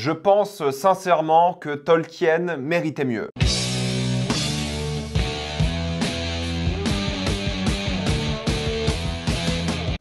je pense sincèrement que Tolkien méritait mieux.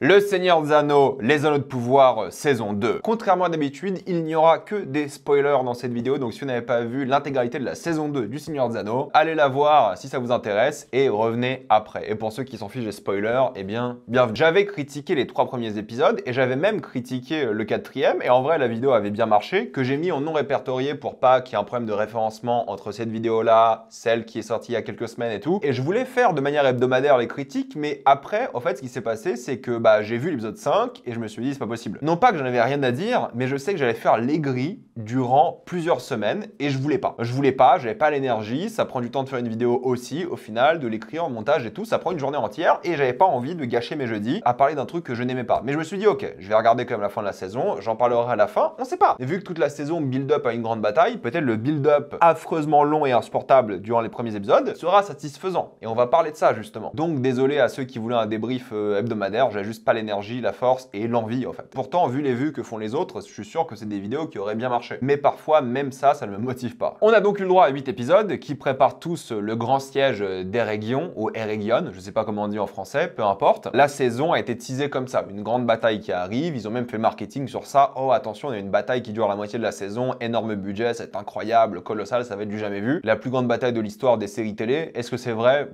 Le Seigneur Zano, les Anneaux de Pouvoir, saison 2. Contrairement à d'habitude, il n'y aura que des spoilers dans cette vidéo, donc si vous n'avez pas vu l'intégralité de la saison 2 du Seigneur Zano, allez la voir si ça vous intéresse et revenez après. Et pour ceux qui s'en fichent des spoilers, eh bien, J'avais critiqué les trois premiers épisodes et j'avais même critiqué le quatrième et en vrai la vidéo avait bien marché, que j'ai mis en non répertorié pour pas qu'il y ait un problème de référencement entre cette vidéo-là, celle qui est sortie il y a quelques semaines et tout. Et je voulais faire de manière hebdomadaire les critiques, mais après, en fait, ce qui s'est passé, c'est que bah, bah, j'ai vu l'épisode 5 et je me suis dit, c'est pas possible. Non pas que j'en avais rien à dire, mais je sais que j'allais faire l'aigri durant plusieurs semaines et je voulais pas. Je voulais pas, j'avais pas l'énergie, ça prend du temps de faire une vidéo aussi, au final, de l'écrire, en montage et tout, ça prend une journée entière et j'avais pas envie de gâcher mes jeudis à parler d'un truc que je n'aimais pas. Mais je me suis dit, ok, je vais regarder quand même la fin de la saison, j'en parlerai à la fin, on sait pas. Et vu que toute la saison build-up à une grande bataille, peut-être le build-up affreusement long et insupportable durant les premiers épisodes sera satisfaisant. Et on va parler de ça justement. Donc désolé à ceux qui voulaient un débrief euh, hebdomadaire, j'ai juste pas l'énergie, la force et l'envie en fait. Pourtant, vu les vues que font les autres, je suis sûr que c'est des vidéos qui auraient bien marché. Mais parfois, même ça, ça ne me motive pas. On a donc eu le droit à 8 épisodes qui préparent tous le grand siège d'Eregion, ou Eregion, je ne sais pas comment on dit en français, peu importe. La saison a été teasée comme ça, une grande bataille qui arrive, ils ont même fait marketing sur ça. Oh attention, il a une bataille qui dure la moitié de la saison, énorme budget, c'est incroyable, colossal, ça va être du jamais vu. La plus grande bataille de l'histoire des séries télé, est-ce que c'est vrai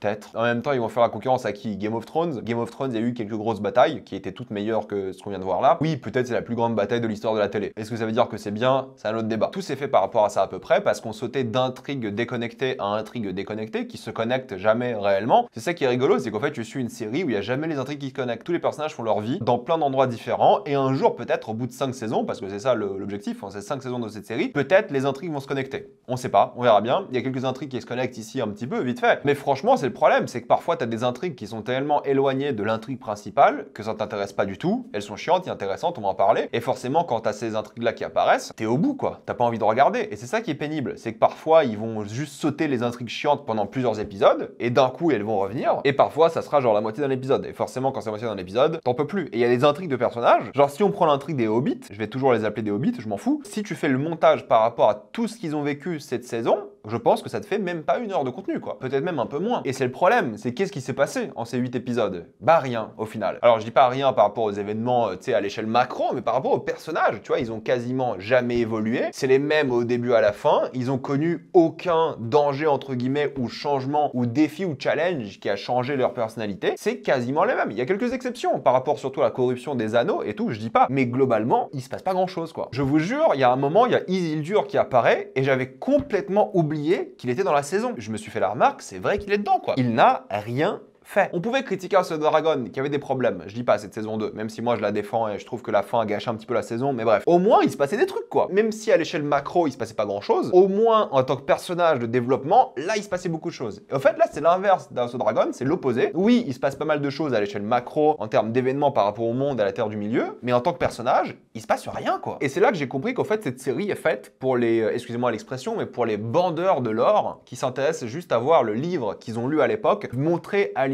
Peut-être. En même temps, ils vont faire la concurrence à qui Game of Thrones. Game of Thrones, il y a eu quelques grosses batailles qui étaient toutes meilleures que ce qu'on vient de voir là. Oui, peut-être c'est la plus grande bataille de l'histoire de la télé. Est-ce que ça veut dire que c'est bien C'est un autre débat. Tout s'est fait par rapport à ça à peu près parce qu'on sautait d'intrigues déconnectée à intrigue déconnectée qui se connectent jamais réellement. C'est ça qui est rigolo, c'est qu'en fait, je suis une série où il n'y a jamais les intrigues qui se connectent. Tous les personnages font leur vie dans plein d'endroits différents et un jour, peut-être au bout de 5 saisons, parce que c'est ça l'objectif, hein, c'est 5 saisons de cette série, peut-être les intrigues vont se connecter. On sait pas, on verra bien. Il y a quelques intrigues qui se connectent ici un petit peu, vite fait. Mais franchement, c'est le problème, c'est que parfois tu as des intrigues qui sont tellement éloignées de l'intrigue principale que ça t'intéresse pas du tout, elles sont chiantes et intéressantes, on va en parler, et forcément quand t'as ces intrigues-là qui apparaissent, t'es au bout quoi, t'as pas envie de regarder, et c'est ça qui est pénible, c'est que parfois ils vont juste sauter les intrigues chiantes pendant plusieurs épisodes, et d'un coup elles vont revenir, et parfois ça sera genre la moitié d'un épisode, et forcément quand c'est la moitié d'un épisode, t'en peux plus, et il y a des intrigues de personnages, genre si on prend l'intrigue des hobbits, je vais toujours les appeler des hobbits, je m'en fous, si tu fais le montage par rapport à tout ce qu'ils ont vécu cette saison, je pense que ça te fait même pas une heure de contenu, quoi. Peut-être même un peu moins. Et c'est le problème, c'est qu'est-ce qui s'est passé en ces 8 épisodes Bah rien, au final. Alors je dis pas rien par rapport aux événements, euh, tu sais, à l'échelle macro, mais par rapport aux personnages, tu vois, ils ont quasiment jamais évolué. C'est les mêmes au début à la fin. Ils ont connu aucun danger, entre guillemets, ou changement, ou défi, ou challenge qui a changé leur personnalité. C'est quasiment les mêmes. Il y a quelques exceptions par rapport surtout à la corruption des anneaux et tout, je dis pas. Mais globalement, il se passe pas grand-chose, quoi. Je vous jure, il y a un moment, il y a Isildur qui apparaît, et j'avais complètement oublié qu'il était dans la saison. Je me suis fait la remarque, c'est vrai qu'il est dedans, quoi. Il n'a rien on pouvait critiquer ce Dragon qui avait des problèmes, je dis pas cette saison 2, même si moi je la défends et je trouve que la fin a gâché un petit peu la saison, mais bref. Au moins il se passait des trucs quoi. Même si à l'échelle macro il se passait pas grand chose, au moins en tant que personnage de développement, là il se passait beaucoup de choses. Et en fait là c'est l'inverse d'un ce Dragon, c'est l'opposé. Oui, il se passe pas mal de choses à l'échelle macro en termes d'événements par rapport au monde, à la terre du milieu, mais en tant que personnage, il se passe rien quoi. Et c'est là que j'ai compris qu'en fait cette série est faite pour les, euh, excusez-moi l'expression, mais pour les bandeurs de l'or qui s'intéressent juste à voir le livre qu'ils ont lu à l'époque montré à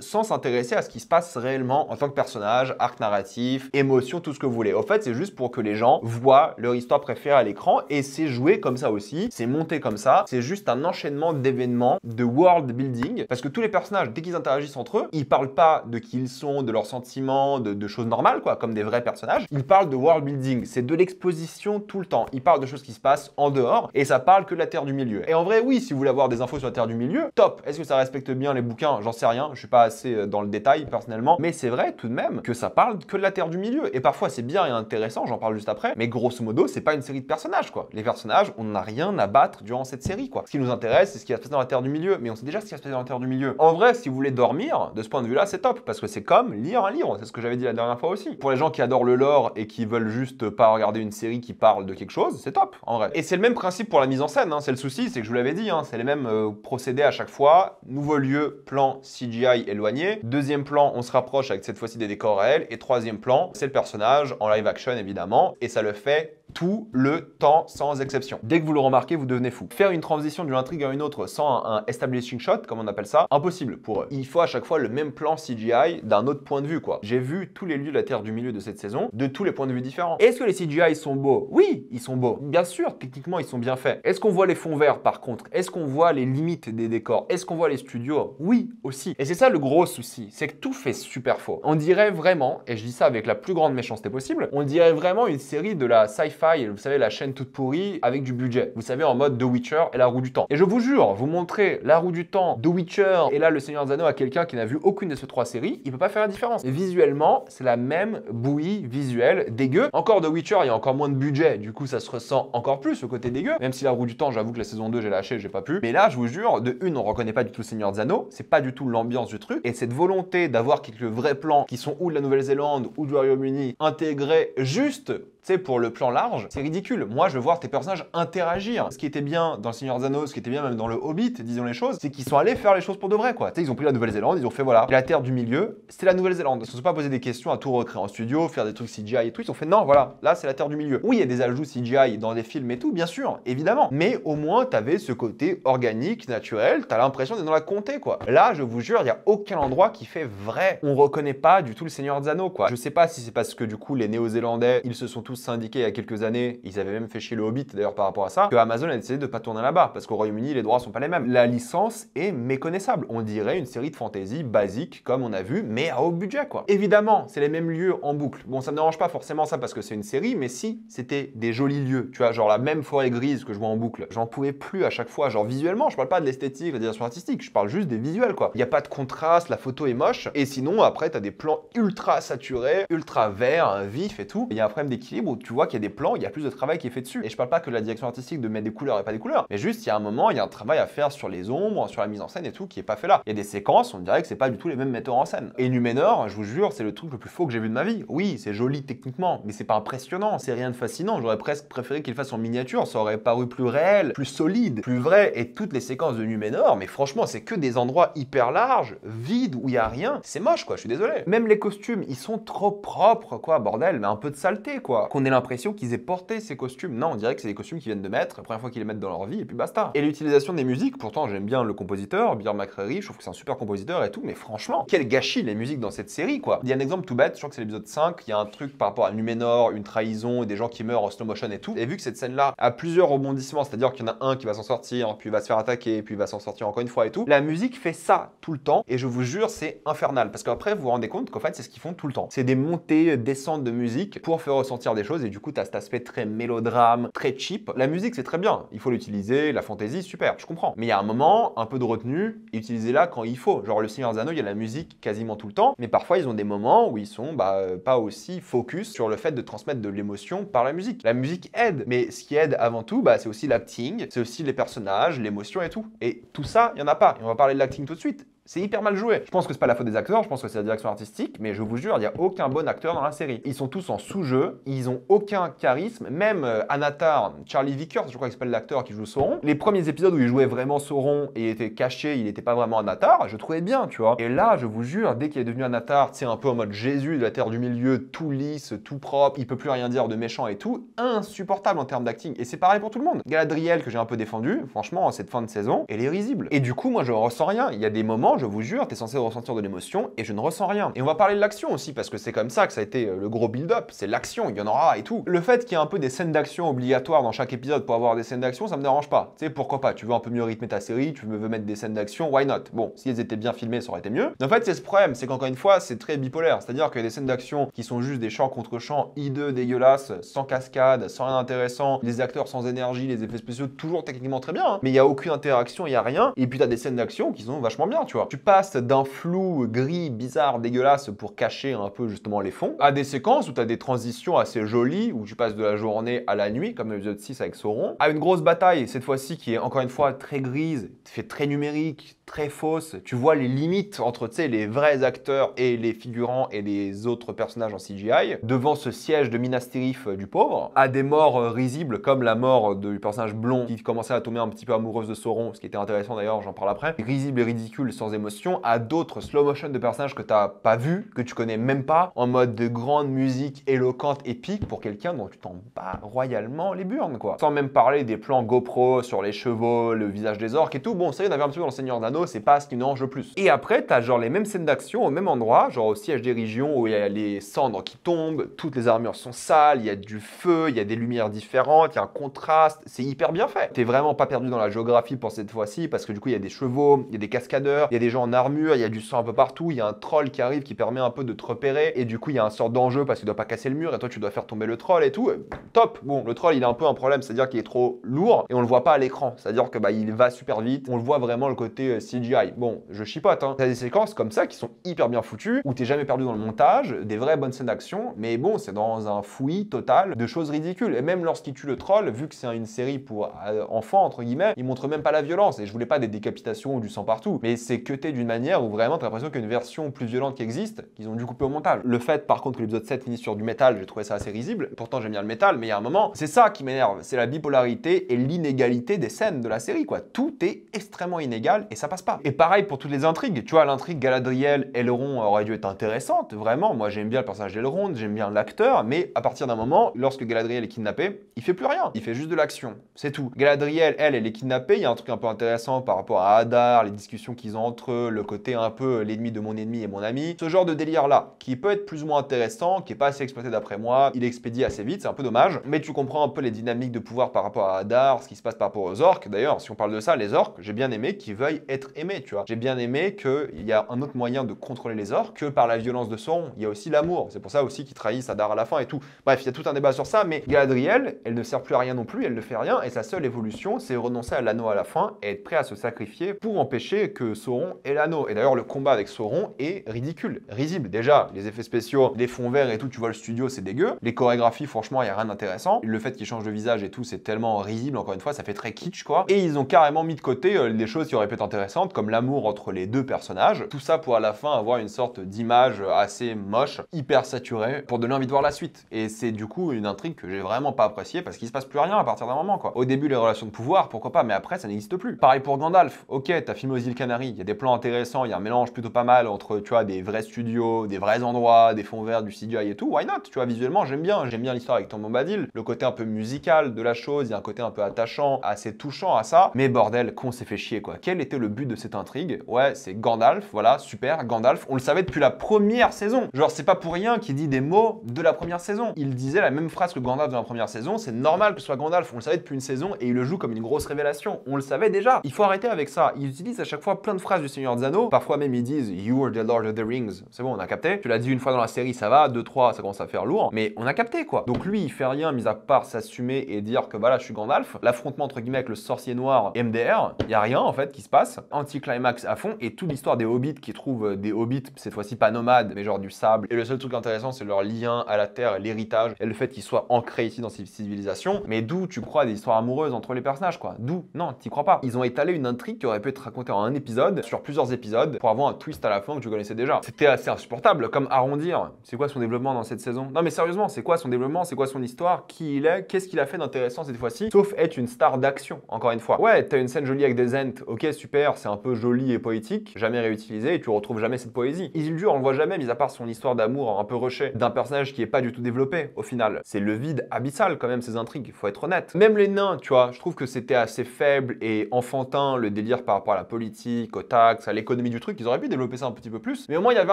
sans s'intéresser à ce qui se passe réellement en tant que personnage, arc narratif, émotion, tout ce que vous voulez. Au fait, c'est juste pour que les gens voient leur histoire préférée à l'écran et c'est joué comme ça aussi, c'est monté comme ça, c'est juste un enchaînement d'événements, de world building, parce que tous les personnages, dès qu'ils interagissent entre eux, ils parlent pas de qui ils sont, de leurs sentiments, de, de choses normales, quoi, comme des vrais personnages, ils parlent de world building, c'est de l'exposition tout le temps, ils parlent de choses qui se passent en dehors et ça parle que de la Terre du Milieu. Et en vrai, oui, si vous voulez avoir des infos sur la Terre du Milieu, top Est-ce que ça respecte bien les bouquins J'en sais rien, je hein, je suis pas assez euh, dans le détail personnellement, mais c'est vrai tout de même que ça parle que de la Terre du Milieu. Et parfois c'est bien et intéressant, j'en parle juste après, mais grosso modo c'est pas une série de personnages quoi. Les personnages, on n'a rien à battre durant cette série quoi. Ce qui nous intéresse c'est ce qui va se passer dans la Terre du Milieu, mais on sait déjà ce qui va se passer dans la Terre du Milieu. En vrai, si vous voulez dormir, de ce point de vue là c'est top, parce que c'est comme lire un livre, c'est ce que j'avais dit la dernière fois aussi. Pour les gens qui adorent le lore et qui veulent juste pas regarder une série qui parle de quelque chose, c'est top en vrai. Et c'est le même principe pour la mise en scène, hein. c'est le souci, c'est que je vous l'avais dit, hein, c'est les mêmes euh, procédés à chaque fois, nouveau lieu, plan, éloigné. Deuxième plan, on se rapproche avec cette fois-ci des décors réels. Et troisième plan, c'est le personnage en live action évidemment. Et ça le fait tout le temps sans exception. Dès que vous le remarquez, vous devenez fou. Faire une transition d'une intrigue à une autre sans un, establishing shot, comme on appelle ça, impossible pour eux. Il faut à chaque fois le même plan CGI d'un autre point de vue, quoi. J'ai vu tous les lieux de la Terre du milieu de cette saison de tous les points de vue différents. Est-ce que les CGI sont beaux Oui, ils sont beaux. Bien sûr, techniquement, ils sont bien faits. Est-ce qu'on voit les fonds verts par contre Est-ce qu'on voit les limites des décors Est-ce qu'on voit les studios Oui, aussi. Et c'est ça le gros souci, c'est que tout fait super faux. On dirait vraiment, et je dis ça avec la plus grande méchanceté possible, on dirait vraiment une série de la sci-fi et vous savez, la chaîne toute pourrie, avec du budget. Vous savez, en mode The Witcher et la roue du temps. Et je vous jure, vous montrez la roue du temps, The Witcher et là le Seigneur Zano Anneaux à quelqu'un qui n'a vu aucune de ces trois séries, il peut pas faire la différence. Et visuellement, c'est la même bouillie visuelle dégueu. Encore The Witcher, il y a encore moins de budget, du coup ça se ressent encore plus le côté dégueu. Même si la roue du temps, j'avoue que la saison 2, j'ai lâché, j'ai pas pu. Mais là, je vous jure, de une, on reconnaît pas du tout le Seigneur Zano, Anneaux, c'est pas du tout l'ambiance du truc. Et cette volonté d'avoir quelques vrais plans qui sont ou de la Nouvelle-Zélande ou du Royaume-Uni intégrés juste pour le plan large, c'est ridicule. Moi, je veux voir tes personnages interagir. Ce qui était bien dans le Seigneur Zano, ce qui était bien même dans le Hobbit, disons les choses, c'est qu'ils sont allés faire les choses pour de vrai, quoi. Tu sais, ils ont pris la Nouvelle-Zélande, ils ont fait voilà, la terre du milieu, c'est la Nouvelle-Zélande. Ils se sont pas posé des questions à tout recréer en studio, faire des trucs CGI et tout. Ils ont fait non, voilà, là, c'est la terre du milieu. Oui, il y a des ajouts CGI dans des films et tout, bien sûr, évidemment. Mais au moins, tu avais ce côté organique, naturel, t'as l'impression d'être dans la comté, quoi. Là, je vous jure, il y a aucun endroit qui fait vrai. On reconnaît pas du tout le Seigneur Zano, quoi. Je sais pas si c'est parce que du coup, les Néo-Zélandais, ils se sont tous syndiqués il y a quelques années, ils avaient même fait chier le Hobbit d'ailleurs par rapport à ça, que Amazon a décidé de pas tourner là-bas, parce qu'au Royaume-Uni, les droits sont pas les mêmes. La licence est méconnaissable. On dirait une série de fantasy basique, comme on a vu, mais à haut budget, quoi. Évidemment, c'est les mêmes lieux en boucle. Bon, ça me dérange pas forcément ça parce que c'est une série, mais si c'était des jolis lieux, tu vois, genre la même forêt grise que je vois en boucle, j'en pouvais plus à chaque fois. Genre visuellement, je parle pas de l'esthétique, de la direction artistique, je parle juste des visuels, quoi. Il n'y a pas de contraste, la photo est moche, et sinon, après, as des plans ultra saturés, ultra verts, vifs et tout. Il y a un problème d'équilibre tu vois qu'il y a des plans, il y a plus de travail qui est fait dessus. Et je parle pas que la direction artistique de mettre des couleurs et pas des couleurs, mais juste il y a un moment, il y a un travail à faire sur les ombres, sur la mise en scène et tout qui est pas fait là. Il y a des séquences, on dirait que c'est pas du tout les mêmes metteurs en scène. Et Numenor, je vous jure, c'est le truc le plus faux que j'ai vu de ma vie. Oui, c'est joli techniquement, mais c'est pas impressionnant, c'est rien de fascinant. J'aurais presque préféré qu'il fasse en miniature, ça aurait paru plus réel, plus solide, plus vrai. Et toutes les séquences de Numenor, mais franchement, c'est que des endroits hyper larges, vides où il y a rien. C'est moche quoi, je suis désolé. Même les costumes, ils sont trop propres quoi, bordel, mais un peu de saleté quoi qu'on ait l'impression qu'ils aient porté ces costumes. Non, on dirait que c'est des costumes qu'ils viennent de mettre, la première fois qu'ils les mettent dans leur vie, et puis basta. Et l'utilisation des musiques, pourtant j'aime bien le compositeur, Björn McCreary, je trouve que c'est un super compositeur et tout, mais franchement, quel gâchis les musiques dans cette série, quoi. Il y a un exemple tout bête, je crois que c'est l'épisode 5, il y a un truc par rapport à Numénor, une trahison, et des gens qui meurent en slow motion et tout. Et vu que cette scène-là a plusieurs rebondissements, c'est-à-dire qu'il y en a un qui va s'en sortir, puis va se faire attaquer, puis va s'en sortir encore une fois et tout, la musique fait ça tout le temps, et je vous jure, c'est infernal, parce qu'après, vous vous rendez compte qu'en fait, c'est ce qu'ils font tout le temps. C'est des montées, euh, descentes de musique pour faire ressentir des choses et du coup, tu as cet aspect très mélodrame, très cheap. La musique, c'est très bien. Il faut l'utiliser, la fantaisie, super, je comprends. Mais il y a un moment, un peu de retenue, utilisez-la quand il faut. Genre, le Seigneur Zano il y a la musique quasiment tout le temps, mais parfois, ils ont des moments où ils sont bah, euh, pas aussi focus sur le fait de transmettre de l'émotion par la musique. La musique aide, mais ce qui aide avant tout, bah, c'est aussi l'acting, c'est aussi les personnages, l'émotion et tout. Et tout ça, il n'y en a pas. Et on va parler de l'acting tout de suite. C'est hyper mal joué. Je pense que c'est pas la faute des acteurs, je pense que c'est la direction artistique, mais je vous jure, il n'y a aucun bon acteur dans la série. Ils sont tous en sous-jeu, ils ont aucun charisme, même euh, Anatar, Charlie Vickers, je crois qu'il s'appelle l'acteur qui joue Sauron. Les premiers épisodes où il jouait vraiment Sauron et était caché, il n'était pas vraiment Anatar, je trouvais bien, tu vois. Et là, je vous jure, dès qu'il est devenu Anatar, sais, un peu en mode Jésus de la terre du milieu, tout lisse, tout propre, il peut plus rien dire de méchant et tout, insupportable en termes d'acting. Et c'est pareil pour tout le monde. Galadriel que j'ai un peu défendu, franchement, cette fin de saison, elle est risible. Et du coup, moi, je ressens rien. Il y a des moments, je vous jure, t'es censé ressentir de l'émotion et je ne ressens rien. Et on va parler de l'action aussi, parce que c'est comme ça que ça a été euh, le gros build-up, c'est l'action, il y en aura et tout. Le fait qu'il y ait un peu des scènes d'action obligatoires dans chaque épisode pour avoir des scènes d'action, ça me dérange pas. Tu sais, pourquoi pas, tu veux un peu mieux rythmer ta série, tu veux mettre des scènes d'action, why not Bon, si elles étaient bien filmées, ça aurait été mieux. Mais en fait, c'est ce problème, c'est qu'encore une fois, c'est très bipolaire, c'est-à-dire qu'il y a des scènes d'action qui sont juste des champs contre champs, hideux, dégueulasses, sans cascade, sans rien d'intéressant, les acteurs sans énergie, les effets spéciaux toujours techniquement très bien, hein. mais il y a aucune interaction, il y a rien, et puis as des scènes d'action qui sont vachement bien, tu vois tu passes d'un flou gris, bizarre, dégueulasse pour cacher un peu justement les fonds, à des séquences où tu as des transitions assez jolies, où tu passes de la journée à la nuit, comme l'épisode 6 avec Sauron, à une grosse bataille, cette fois-ci qui est encore une fois très grise, fait très numérique, très fausse. Tu vois les limites entre les vrais acteurs et les figurants et les autres personnages en CGI. Devant ce siège de Minas Tirith euh, du pauvre, à des morts euh, risibles comme la mort euh, du personnage blond qui commençait à tomber un petit peu amoureuse de Sauron, ce qui était intéressant d'ailleurs, j'en parle après. Risible et ridicule sans émotion, à d'autres slow motion de personnages que t'as pas vu, que tu connais même pas, en mode de grande musique éloquente, épique pour quelqu'un dont tu t'en bats royalement les burnes quoi. Sans même parler des plans GoPro sur les chevaux, le visage des orques et tout. Bon, ça y est, on avait un petit peu dans le Seigneur d'Anneau c'est pas ce qui nous range le plus. Et après, t'as genre les mêmes scènes d'action au même endroit, genre au siège des régions où il y a les cendres qui tombent, toutes les armures sont sales, il y a du feu, il y a des lumières différentes, il y a un contraste, c'est hyper bien fait. T'es vraiment pas perdu dans la géographie pour cette fois-ci parce que du coup, il y a des chevaux, il y a des cascadeurs, il y a des gens en armure, il y a du sang un peu partout, il y a un troll qui arrive qui permet un peu de te repérer et du coup, il y a un sort d'enjeu parce qu'il doit pas casser le mur et toi, tu dois faire tomber le troll et tout. Top. Bon, le troll, il a un peu un problème, c'est-à-dire qu'il est trop lourd et on le voit pas à l'écran, c'est-à-dire que bah il va super vite, on le voit vraiment le côté CGI. Bon, je chipote, hein. T'as des séquences comme ça qui sont hyper bien foutues, où t'es jamais perdu dans le montage, des vraies bonnes scènes d'action, mais bon, c'est dans un fouillis total de choses ridicules. Et même lorsqu'il tue le troll, vu que c'est une série pour euh, enfants, entre guillemets, ils montre même pas la violence. Et je voulais pas des décapitations ou du sang partout, mais c'est cuté d'une manière où vraiment t'as l'impression qu'une version plus violente qui existe, qu'ils ont dû couper au montage. Le fait, par contre, que l'épisode 7 finisse sur du métal, j'ai trouvé ça assez risible. Pourtant, j'aime bien le métal, mais il y a un moment, c'est ça qui m'énerve. C'est la bipolarité et l'inégalité des scènes de la série, quoi. Tout est extrêmement inégal et ça passe pas. Et pareil pour toutes les intrigues. Tu vois, l'intrigue Galadriel, Elrond aurait dû être intéressante, vraiment. Moi, j'aime bien le personnage d'Elrond, j'aime bien l'acteur, mais à partir d'un moment, lorsque Galadriel est kidnappée, il fait plus rien. Il fait juste de l'action. C'est tout. Galadriel, elle, elle est kidnappée. Il y a un truc un peu intéressant par rapport à Hadar, les discussions qu'ils ont entre eux, le côté un peu l'ennemi de mon ennemi et mon ami. Ce genre de délire-là, qui peut être plus ou moins intéressant, qui est pas assez exploité d'après moi. Il expédie assez vite, c'est un peu dommage. Mais tu comprends un peu les dynamiques de pouvoir par rapport à Hadar, ce qui se passe par rapport aux orques. D'ailleurs, si on parle de ça, les orques, j'ai bien aimé qu'ils veuillent être aimé, tu vois. J'ai bien aimé qu'il y a un autre moyen de contrôler les orques que par la violence de Sauron. Il y a aussi l'amour. C'est pour ça aussi qu'il trahit Sadar à la fin et tout. Bref, il y a tout un débat sur ça, mais Galadriel, elle ne sert plus à rien non plus, elle ne fait rien, et sa seule évolution, c'est renoncer à l'anneau à la fin et être prêt à se sacrifier pour empêcher que Sauron ait l'anneau. Et d'ailleurs, le combat avec Sauron est ridicule, risible. Déjà, les effets spéciaux, les fonds verts et tout, tu vois le studio, c'est dégueu. Les chorégraphies, franchement, il n'y a rien d'intéressant. Le fait qu'il change de visage et tout, c'est tellement risible, encore une fois, ça fait très kitsch, quoi. Et ils ont carrément mis de côté euh, des choses qui auraient pu être intéressantes comme l'amour entre les deux personnages. Tout ça pour à la fin avoir une sorte d'image assez moche, hyper saturée, pour donner envie de voir la suite. Et c'est du coup une intrigue que j'ai vraiment pas appréciée parce qu'il se passe plus rien à partir d'un moment quoi. Au début les relations de pouvoir, pourquoi pas, mais après ça n'existe plus. Pareil pour Gandalf. Ok, t'as filmé aux îles Canaries, il y a des plans intéressants, il y a un mélange plutôt pas mal entre tu vois des vrais studios, des vrais endroits, des fonds verts, du CGI et tout. Why not Tu vois visuellement j'aime bien, j'aime bien l'histoire avec Tom Bombadil, le côté un peu musical de la chose, il y a un côté un peu attachant, assez touchant à ça. Mais bordel, qu'on s'est fait chier quoi. Quel était le de cette intrigue. Ouais, c'est Gandalf, voilà, super, Gandalf. On le savait depuis la première saison. Genre, c'est pas pour rien qu'il dit des mots de la première saison. Il disait la même phrase que Gandalf dans la première saison, c'est normal que ce soit Gandalf. On le savait depuis une saison et il le joue comme une grosse révélation. On le savait déjà. Il faut arrêter avec ça. il utilise à chaque fois plein de phrases du Seigneur Zano, Parfois même ils disent You are the Lord of the Rings. C'est bon, on a capté. Tu l'as dit une fois dans la série, ça va, deux, trois, ça commence à faire lourd. Mais on a capté quoi. Donc lui, il fait rien, mis à part s'assumer et dire que voilà, je suis Gandalf. L'affrontement entre guillemets avec le sorcier noir MDR, il y a rien en fait qui se passe anticlimax à fond et toute l'histoire des hobbits qui trouvent euh, des hobbits, cette fois-ci pas nomades, mais genre du sable. Et le seul truc intéressant, c'est leur lien à la terre, l'héritage et le fait qu'ils soient ancrés ici dans ces civilisations. Mais d'où tu crois des histoires amoureuses entre les personnages, quoi D'où Non, t'y crois pas. Ils ont étalé une intrigue qui aurait pu être racontée en un épisode, sur plusieurs épisodes, pour avoir un twist à la fin que tu connaissais déjà. C'était assez insupportable, comme arrondir. C'est quoi son développement dans cette saison Non, mais sérieusement, c'est quoi son développement C'est quoi son histoire Qui il est Qu'est-ce qu'il a fait d'intéressant cette fois-ci Sauf être une star d'action, encore une fois. Ouais, t'as une scène jolie avec des Ents, ok, super, c'est un peu joli et poétique, jamais réutilisé, et tu retrouves jamais cette poésie. Isildur, on le voit jamais, mis à part son histoire d'amour un peu rushée, d'un personnage qui est pas du tout développé, au final. C'est le vide abyssal, quand même, ces intrigues, Il faut être honnête. Même les nains, tu vois, je trouve que c'était assez faible et enfantin, le délire par rapport à la politique, aux taxes, à l'économie du truc, ils auraient pu développer ça un petit peu plus, mais au moins il y avait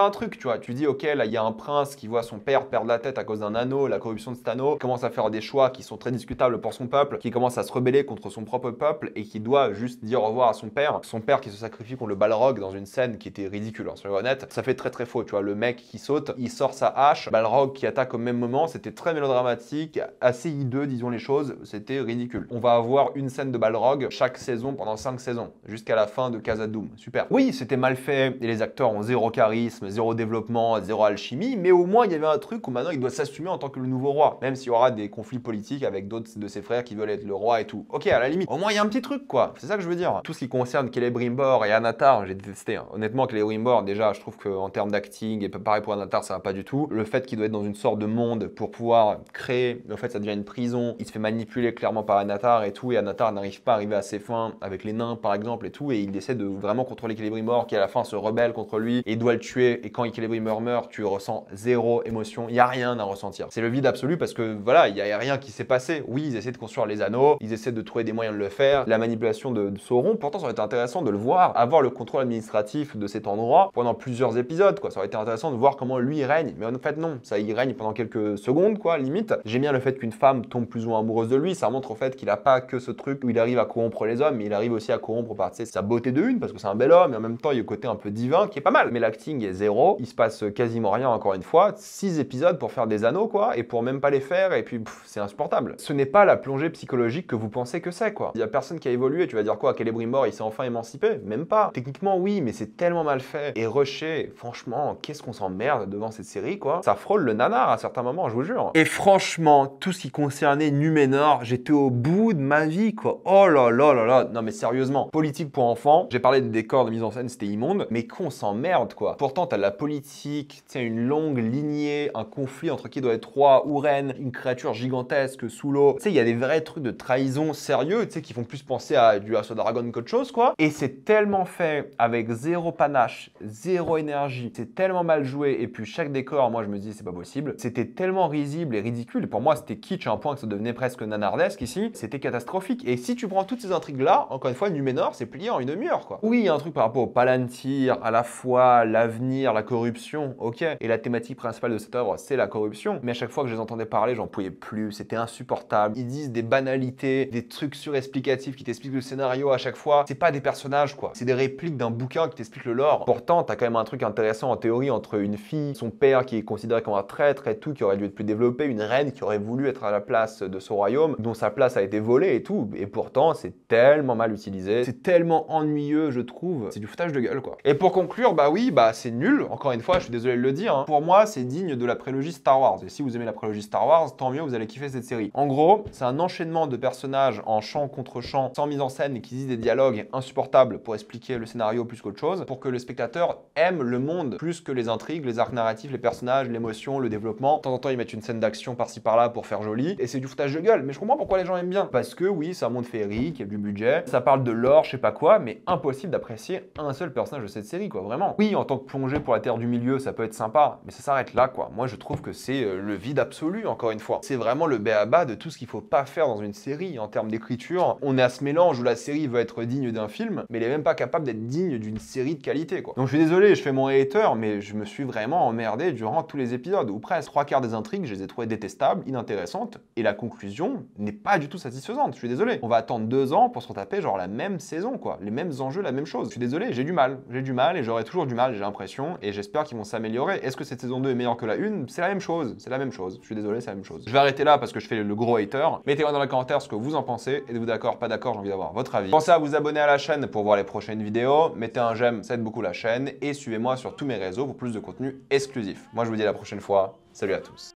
un truc, tu vois. Tu dis, ok, là, il y a un prince qui voit son père perdre la tête à cause d'un anneau, la corruption de cet anneau, commence à faire des choix qui sont très discutables pour son peuple, qui commence à se rebeller contre son propre peuple et qui doit juste dire au revoir à son père. Son père qui se sacrifie contre le Balrog dans une scène qui était ridicule, hein, soyons honnêtes, ça fait très très faux, tu vois, le mec qui saute, il sort sa hache, Balrog qui attaque au même moment, c'était très mélodramatique, assez hideux, disons les choses, c'était ridicule. On va avoir une scène de Balrog chaque saison pendant 5 saisons, jusqu'à la fin de Casa Doom, super. Oui, c'était mal fait, et les acteurs ont zéro charisme, zéro développement, zéro alchimie, mais au moins il y avait un truc où maintenant il doit s'assumer en tant que le nouveau roi, même s'il y aura des conflits politiques avec d'autres de ses frères qui veulent être le roi et tout. Ok, à la limite, au moins il y a un petit truc quoi, c'est ça que je veux dire. Tout ce qui concerne et Anatar, j'ai détesté. Hein. honnêtement Honnêtement, les Wimbor, déjà, je trouve qu'en termes d'acting, et pareil pour Anatar, ça va pas du tout. Le fait qu'il doit être dans une sorte de monde pour pouvoir créer, en fait, ça devient une prison. Il se fait manipuler clairement par Anatar et tout, et Anatar n'arrive pas à arriver à ses fins avec les nains, par exemple, et tout, et il essaie de vraiment contrôler Equilibrimor, qui à la fin se rebelle contre lui et doit le tuer. Et quand Equilibrimor meurt, tu ressens zéro émotion, il n'y a rien à ressentir. C'est le vide absolu parce que voilà, il n'y a rien qui s'est passé. Oui, ils essaient de construire les anneaux, ils essaient de trouver des moyens de le faire. La manipulation de, Sauron, pourtant, ça aurait été intéressant de le voir avoir le contrôle administratif de cet endroit pendant plusieurs épisodes, quoi. Ça aurait été intéressant de voir comment lui règne. Mais en fait, non, ça y règne pendant quelques secondes, quoi, limite. J'aime bien le fait qu'une femme tombe plus ou moins amoureuse de lui. Ça montre en fait qu'il a pas que ce truc où il arrive à corrompre les hommes, mais il arrive aussi à corrompre par sa beauté de une, parce que c'est un bel homme, et en même temps, il y a le côté un peu divin qui est pas mal. Mais l'acting est zéro, il se passe quasiment rien, encore une fois. Six épisodes pour faire des anneaux, quoi, et pour même pas les faire, et puis c'est insupportable. Ce n'est pas la plongée psychologique que vous pensez que c'est, quoi. Il y a personne qui a évolué, tu vas dire quoi, mort il s'est enfin émancipé même pas. Techniquement, oui, mais c'est tellement mal fait. Et rusher, franchement, qu'est-ce qu'on s'emmerde devant cette série, quoi. Ça frôle le nanar à certains moments, je vous jure. Et franchement, tout ce qui concernait Numenor, j'étais au bout de ma vie, quoi. Oh là là là là. Non, mais sérieusement, politique pour enfants, j'ai parlé de décors, de mise en scène, c'était immonde, mais qu'on s'emmerde, quoi. Pourtant, t'as de la politique, tiens, une longue lignée, un conflit entre qui doit être roi ou reine, une créature gigantesque sous l'eau. Tu sais, il y a des vrais trucs de trahison sérieux, tu sais, qui font plus penser à du House Dragon qu'autre chose, quoi. Et c'est tellement fait avec zéro panache, zéro énergie, c'est tellement mal joué, et puis chaque décor, moi je me dis c'est pas possible. C'était tellement risible et ridicule, et pour moi c'était kitsch à un point que ça devenait presque nanardesque ici, c'était catastrophique. Et si tu prends toutes ces intrigues-là, encore une fois, Numénor c'est plié en une demi-heure quoi. Oui, il y a un truc par rapport au Palantir, à la fois l'avenir, la corruption, ok, et la thématique principale de cette œuvre c'est la corruption, mais à chaque fois que je les entendais parler, j'en pouvais plus, c'était insupportable. Ils disent des banalités, des trucs surexplicatifs qui t'expliquent le scénario à chaque fois, c'est pas des personnages quoi. C'est des répliques d'un bouquin qui t'explique le lore. Pourtant, t'as quand même un truc intéressant en théorie entre une fille, son père qui est considéré comme un traître et tout, qui aurait dû être plus développé, une reine qui aurait voulu être à la place de son royaume, dont sa place a été volée et tout. Et pourtant, c'est tellement mal utilisé, c'est tellement ennuyeux, je trouve. C'est du foutage de gueule, quoi. Et pour conclure, bah oui, bah c'est nul. Encore une fois, je suis désolé de le dire. Hein. Pour moi, c'est digne de la prélogie Star Wars. Et si vous aimez la prélogie Star Wars, tant mieux, vous allez kiffer cette série. En gros, c'est un enchaînement de personnages en chant contre chant, sans mise en scène, qui disent des dialogues insupportables pour expliquer le scénario plus qu'autre chose, pour que le spectateur aime le monde plus que les intrigues, les arcs narratifs, les personnages, l'émotion, le développement. De temps en temps, ils mettent une scène d'action par-ci par-là pour faire joli, et c'est du foutage de gueule. Mais je comprends pourquoi les gens aiment bien. Parce que oui, c'est un monde féerique, il y a du budget, ça parle de l'or, je sais pas quoi, mais impossible d'apprécier un seul personnage de cette série, quoi, vraiment. Oui, en tant que plongée pour la Terre du Milieu, ça peut être sympa, mais ça s'arrête là, quoi. Moi, je trouve que c'est euh, le vide absolu, encore une fois. C'est vraiment le béaba de tout ce qu'il faut pas faire dans une série en termes d'écriture. On est à ce mélange où la série veut être digne d'un film, mais il est même pas capable d'être digne d'une série de qualité. Quoi. Donc je suis désolé, je fais mon hater, mais je me suis vraiment emmerdé durant tous les épisodes, ou presque trois quarts des intrigues, je les ai trouvées détestables, inintéressantes, et la conclusion n'est pas du tout satisfaisante. Je suis désolé. On va attendre deux ans pour se retaper genre la même saison, quoi, les mêmes enjeux, la même chose. Je suis désolé, j'ai du mal, j'ai du mal, et j'aurai toujours du mal, j'ai l'impression, et j'espère qu'ils vont s'améliorer. Est-ce que cette saison 2 est meilleure que la 1 C'est la même chose, c'est la même chose. Je suis désolé, c'est la même chose. Je vais arrêter là parce que je fais le gros hater. Mettez-moi dans les commentaires ce que vous en pensez. Êtes-vous d'accord, pas d'accord, j'ai envie d'avoir votre avis. Pensez à vous abonner à la chaîne pour voir les prochaines vidéos. Mettez un j'aime, ça aide beaucoup la chaîne. Et suivez-moi sur tous mes réseaux pour plus de contenu exclusif. Moi, je vous dis à la prochaine fois. Salut à tous.